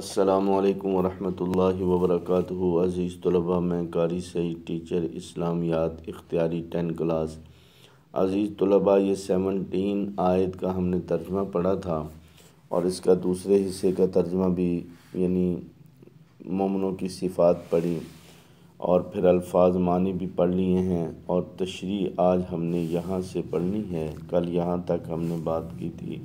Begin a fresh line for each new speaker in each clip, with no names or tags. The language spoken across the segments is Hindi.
अस्सलाम वालेकुम वरहमतुल्लाहि वबरकातुहू अज़ीज़ तलबा मैं कारी सही टीचर इस्लामियात इख्तियारी टेन क्लास अज़ीज़ तलबा ये सेवनटीन आयत का हमने तर्जमा पढ़ा था और इसका दूसरे हिस्से का तर्जमा भी यानी ममनों की सिफात पढ़ी और फिर अल्फाज मानी भी पढ़ लिए हैं और तशरी आज हमने यहाँ से पढ़नी है कल यहाँ तक हमने बात की थी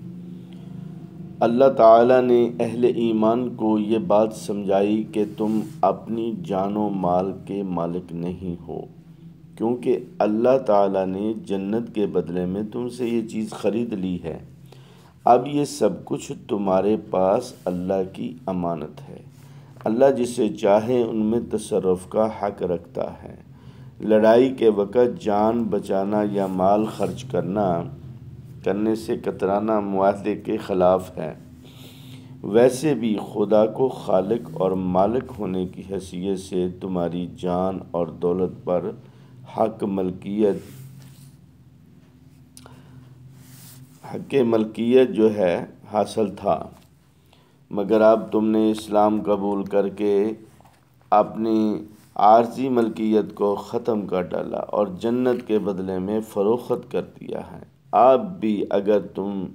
अल्लाह ताला ने अहले ईमान को ये बात समझाई कि तुम अपनी जानो माल के मालिक नहीं हो क्योंकि अल्लाह ताला ने जन्नत के बदले में तुमसे ये चीज़ ख़रीद ली है अब ये सब कुछ तुम्हारे पास अल्लाह की अमानत है अल्लाह जिसे चाहे उनमें तसरफ का हक रखता है लड़ाई के वक़्त जान बचाना या माल खर्च करना करने से कतराना मुआदे के ख़िलाफ़ है वैसे भी खुदा को खालिक और मालिक होने की हैसियत से तुम्हारी जान और दौलत पर हक मलकियत हक मलकियत जो है हासिल था मगर अब तुमने इस्लाम कबूल करके अपनी आर्जी मलकियत को ख़त्म कर डाला और जन्नत के बदले में फ़रोख्त कर दिया है आप भी अगर तुम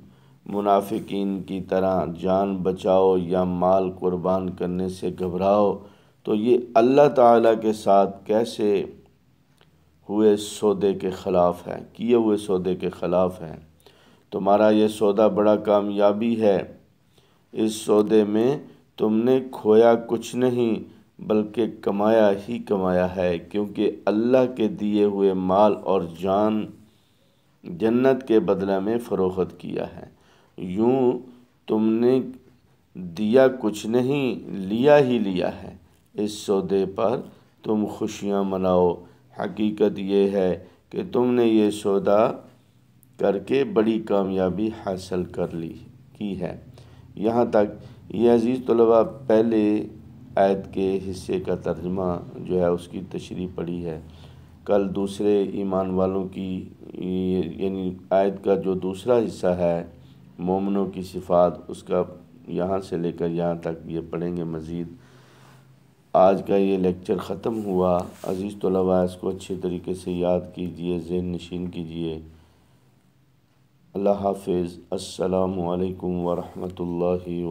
मुनाफिकीन की तरह जान बचाओ या माल कुर्बान करने से घबराओ तो ये अल्लाह ताला के साथ कैसे हुए सौदे के ख़िलाफ़ है किए हुए सौदे के ख़िलाफ़ है तुम्हारा ये सौदा बड़ा कामयाबी है इस सौदे में तुमने खोया कुछ नहीं बल्कि कमाया ही कमाया है क्योंकि अल्लाह के दिए हुए माल और जान जन्नत के बदले में फ़रोख्त किया है यूँ तुमने दिया कुछ नहीं लिया ही लिया है इस सौदे पर तुम खुशियाँ मनाओ हकीकत यह है कि तुमने ये सौदा करके बड़ी कामयाबी हासिल कर ली की है यहाँ तक ये अज़ीज़ तलबा पहले आयत के हिस्से का तर्जमा जो है उसकी तशरी पड़ी है कल दूसरे ईमान वालों की यानी आयत का जो दूसरा हिस्सा है मोमनों की सिफात उसका यहाँ से लेकर यहाँ तक ये पढ़ेंगे मज़ीद आज का ये लेक्चर ख़त्म हुआ अज़ीज़ तलबा इसको अच्छे तरीके से याद कीजिए जहन नशीन कीजिए अल्लाह हाफिज़ अस्सलाम वालेकुम वरहमतुल्लाहि